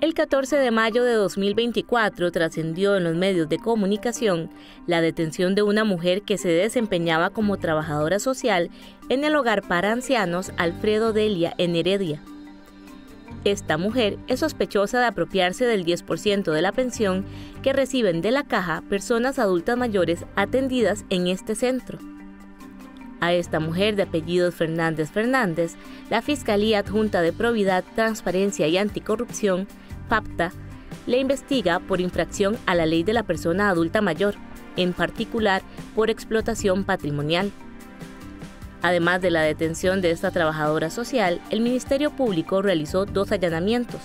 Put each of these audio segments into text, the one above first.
El 14 de mayo de 2024 trascendió en los medios de comunicación la detención de una mujer que se desempeñaba como trabajadora social en el hogar para ancianos Alfredo Delia en Heredia. Esta mujer es sospechosa de apropiarse del 10% de la pensión que reciben de la caja personas adultas mayores atendidas en este centro. A esta mujer de apellidos Fernández Fernández, la Fiscalía Adjunta de Probidad, Transparencia y Anticorrupción, PAPTA, le investiga por infracción a la ley de la persona adulta mayor, en particular por explotación patrimonial. Además de la detención de esta trabajadora social, el Ministerio Público realizó dos allanamientos,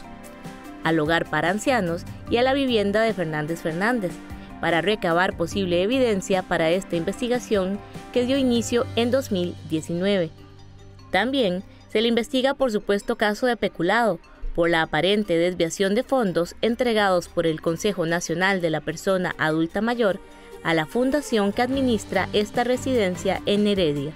al hogar para ancianos y a la vivienda de Fernández Fernández, para recabar posible evidencia para esta investigación que dio inicio en 2019. También se le investiga por supuesto caso de peculado, por la aparente desviación de fondos entregados por el Consejo Nacional de la Persona Adulta Mayor a la fundación que administra esta residencia en Heredia.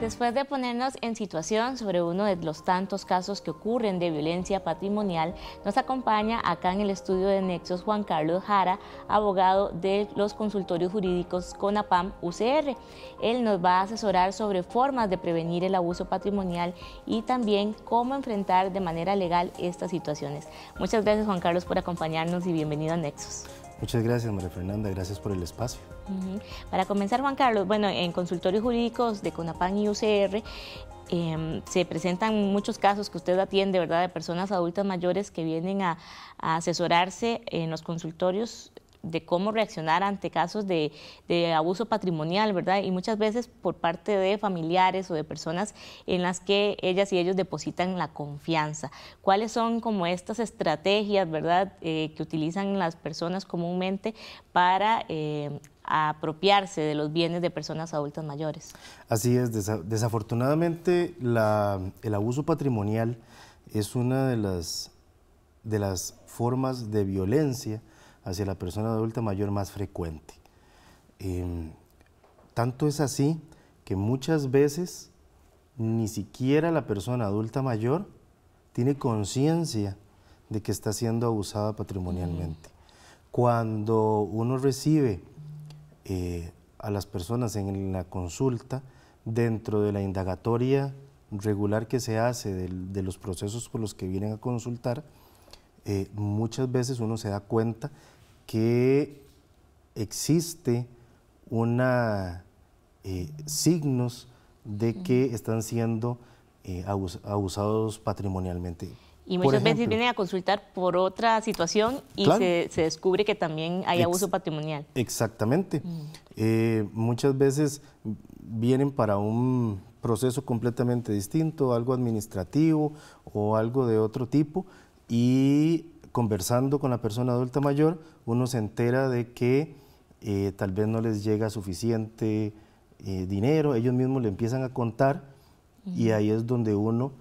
Después de ponernos en situación sobre uno de los tantos casos que ocurren de violencia patrimonial, nos acompaña acá en el estudio de Nexos Juan Carlos Jara, abogado de los consultorios jurídicos CONAPAM UCR. Él nos va a asesorar sobre formas de prevenir el abuso patrimonial y también cómo enfrentar de manera legal estas situaciones. Muchas gracias Juan Carlos por acompañarnos y bienvenido a Nexos. Muchas gracias, María Fernanda. Gracias por el espacio. Para comenzar, Juan Carlos, bueno, en consultorios jurídicos de CONAPAN y UCR em, se presentan muchos casos que usted atiende, ¿verdad?, de personas adultas mayores que vienen a, a asesorarse en los consultorios de cómo reaccionar ante casos de, abuso patrimonial, ¿verdad? Y muchas veces por parte de familiares o de personas en las que ellas y ellos depositan la confianza. ¿Cuáles son como estas estrategias, ¿verdad?, eh, que utilizan las personas comúnmente para... Eh, apropiarse de los bienes de personas adultas mayores. Así es, desafortunadamente el abuso patrimonial es una de de las formas de violencia hacia la persona adulta mayor más frecuente. Em, tanto es así que muchas veces ni siquiera la persona adulta mayor tiene conciencia de que está siendo abusada patrimonialmente. Mm. Cuando uno recibe eh, a las personas en la consulta, dentro de la indagatoria regular que se hace de, los procesos por los que vienen a consultar, eh, muchas veces uno se da cuenta que existe una eh, signos de que están siendo eh, abusados patrimonialmente. Y muchas veces vienen a consultar por otra situación y se, descubre que también hay abuso patrimonial. Exactamente. Mm. Eh, muchas veces vienen para un proceso completamente distinto, algo administrativo o algo de otro tipo, y conversando con la persona adulta mayor, uno se entera de que eh, tal vez no les llega suficiente eh, dinero, ellos mismos le empiezan a contar y ahí es donde uno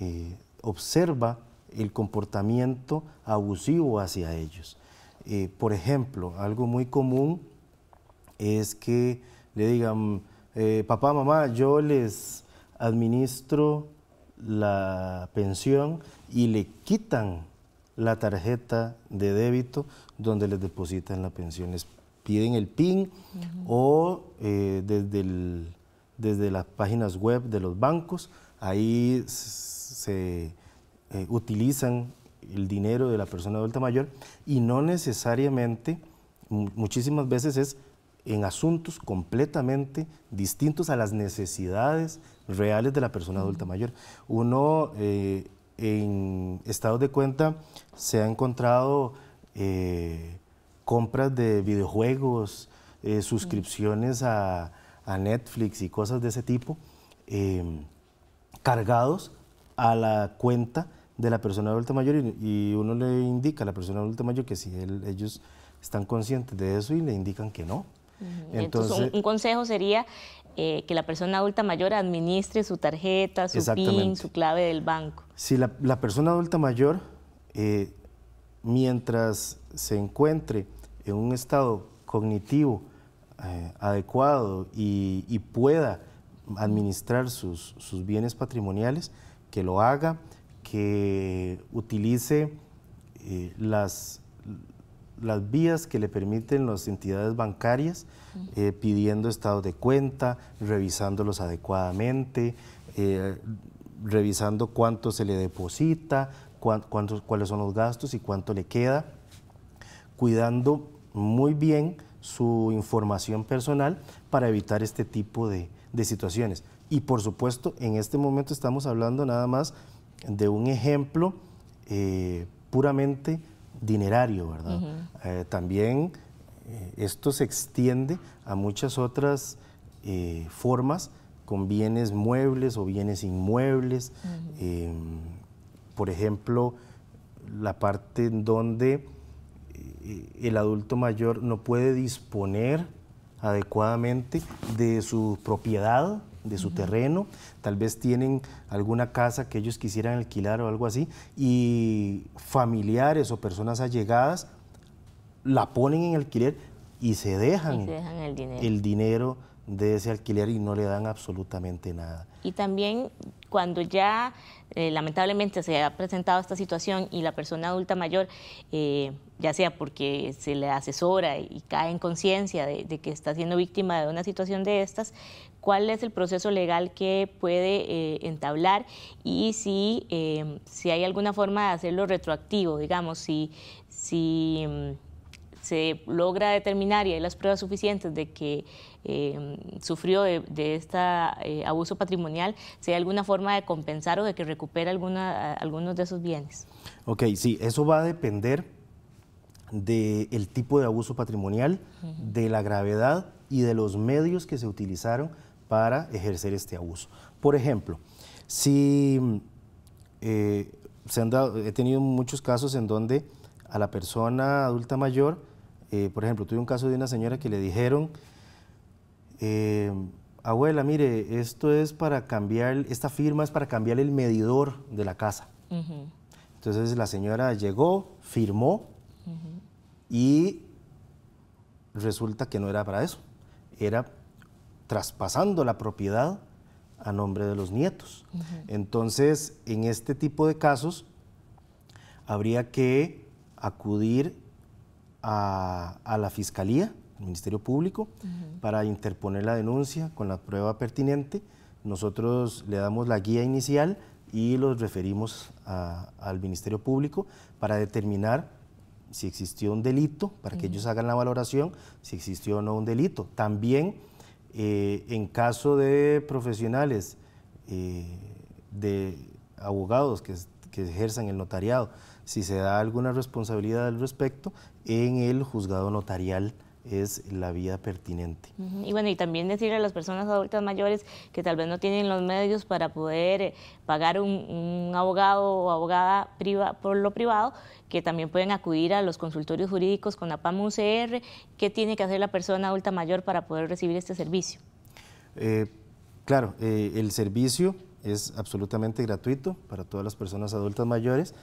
eh, observa el comportamiento abusivo hacia ellos. por ejemplo, algo muy común es que le digan, papá, mamá, yo les administro la pensión y le quitan la tarjeta de débito donde les depositan las pensiones. piden el PIN o eh, desde, desde las páginas web de los bancos, ahí se eh, utilizan el dinero de la persona adulta mayor y no necesariamente, muchísimas veces es en asuntos completamente distintos a las necesidades reales de la persona adulta mayor. Uno eh, en estados de cuenta se ha encontrado eh, compras de videojuegos, eh, suscripciones a, Netflix y cosas de ese tipo, em, cargados a la cuenta de la persona de adulta mayor y, uno le indica a la persona de adulta mayor que si ellos están conscientes de eso y le indican que no. Entonces, un, consejo sería eh, que la persona adulta mayor administre su tarjeta, su PIN, su clave del banco. Si la, persona adulta mayor, eh, mientras se encuentre en un estado cognitivo eh, adecuado y, pueda administrar sus, bienes patrimoniales, que lo haga, que utilice las, las vías que le permiten las entidades bancarias, eh, pidiendo estados de cuenta, revisándolos adecuadamente, eh, revisando cuánto se le deposita, cuántos, cuáles son los gastos y cuánto le queda, cuidando muy bien su información personal para evitar este tipo de, de situaciones. Y por supuesto, en este momento estamos hablando nada más de un ejemplo eh, puramente dinerario, ¿verdad? Eh, también eh, esto se extiende a muchas otras eh, formas con bienes muebles o bienes inmuebles. Em, por ejemplo, la parte en donde el adulto mayor no puede disponer adecuadamente de su propiedad de su terreno, tal vez tienen alguna casa que ellos quisieran alquilar o algo así, y familiares o personas allegadas la ponen en alquiler y se dejan, el dinero, el dinero de ese alquiler y no le dan absolutamente nada. Y también cuando ya eh, lamentablemente se ha presentado esta situación y la persona adulta mayor, eh, ya sea porque se le asesora y cae en conciencia de, que está siendo víctima de una situación de estas, ¿cuál es el proceso legal que puede eh, entablar y si, si hay alguna forma de hacerlo retroactivo, digamos, si... si mm, se logra determinar y hay las pruebas suficientes de que eh, sufrió de, este abuso patrimonial, si hay alguna forma de compensar o de que recupere alguna, algunos de esos bienes. Ok, sí, eso va a depender del tipo de abuso patrimonial, de la gravedad y de los medios que se utilizaron para ejercer este abuso. Por ejemplo, si eh, se han dado, he tenido muchos casos en donde a la persona adulta mayor, eh, por ejemplo, tuve un caso de una señora que le dijeron, eh, abuela, mire, esto es para cambiar, esta firma es para cambiar el medidor de la casa. Entonces la señora llegó, firmó y resulta que no era para eso, era traspasando la propiedad a nombre de los nietos. Entonces, en este tipo de casos, habría que acudir a, la Fiscalía, al Ministerio Público, para interponer la denuncia con la prueba pertinente. Nosotros le damos la guía inicial y los referimos al Ministerio Público para determinar si existió un delito, para que ellos hagan la valoración, si existió o no un delito. También eh, en caso de profesionales, eh, de abogados que ejerzan el notariado, si se da alguna responsabilidad al respecto, en el juzgado notarial es la vía pertinente. Y bueno, y también decirle a las personas adultas mayores que tal vez no tienen los medios para poder eh, pagar un, abogado o abogada priva, por lo privado, que también pueden acudir a los consultorios jurídicos con la ¿Qué tiene que hacer la persona adulta mayor para poder recibir este servicio? Eh, claro, eh, el servicio es absolutamente gratuito para todas las personas adultas mayores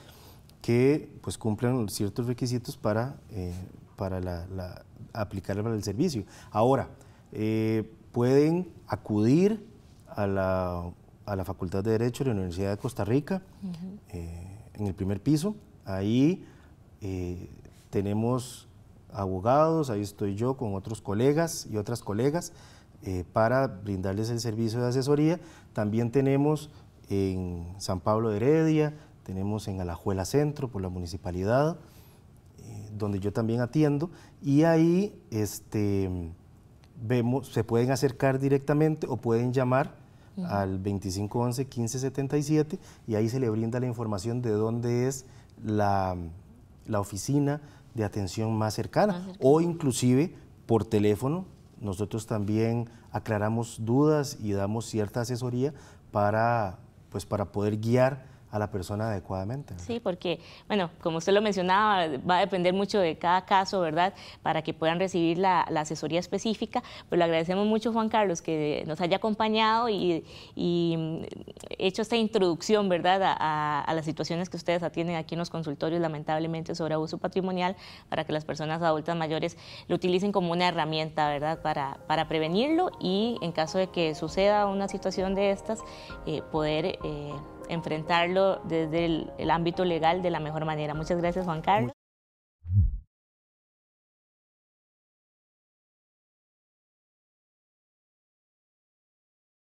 que pues cumplen ciertos requisitos para, eh, para aplicar el servicio. Ahora, eh, pueden acudir a la, a Facultad de Derecho de la Universidad de Costa Rica, eh, en el primer piso. Ahí tenemos abogados, ahí estoy yo con otros colegas y otras colegas. Eh, para brindarles el servicio de asesoría. También tenemos en San Pablo de Heredia, tenemos en Alajuela Centro por la municipalidad, eh, donde yo también atiendo, y ahí este, vemos, se pueden acercar directamente o pueden llamar al 2511-1577 y ahí se le brinda la información de dónde es la, oficina de atención más cercana. o inclusive por teléfono nosotros también aclaramos dudas y damos cierta asesoría para, pues, poder guiar a la persona adecuadamente. Sí, porque, bueno, como usted lo mencionaba, va a depender mucho de cada caso, ¿verdad? Para que puedan recibir la, asesoría específica. Pero le agradecemos mucho, Juan Carlos, que nos haya acompañado y, mm, hecho esta introducción, ¿verdad?, a, las situaciones que ustedes atienden aquí en los consultorios, lamentablemente, sobre abuso patrimonial, para que las personas adultas mayores lo utilicen como una herramienta, ¿verdad?, para, para prevenirlo y en caso de que suceda una situación de estas, eh, poder... Eh, enfrentarlo desde el, ámbito legal de la mejor manera. Muchas gracias, Juan Carlos.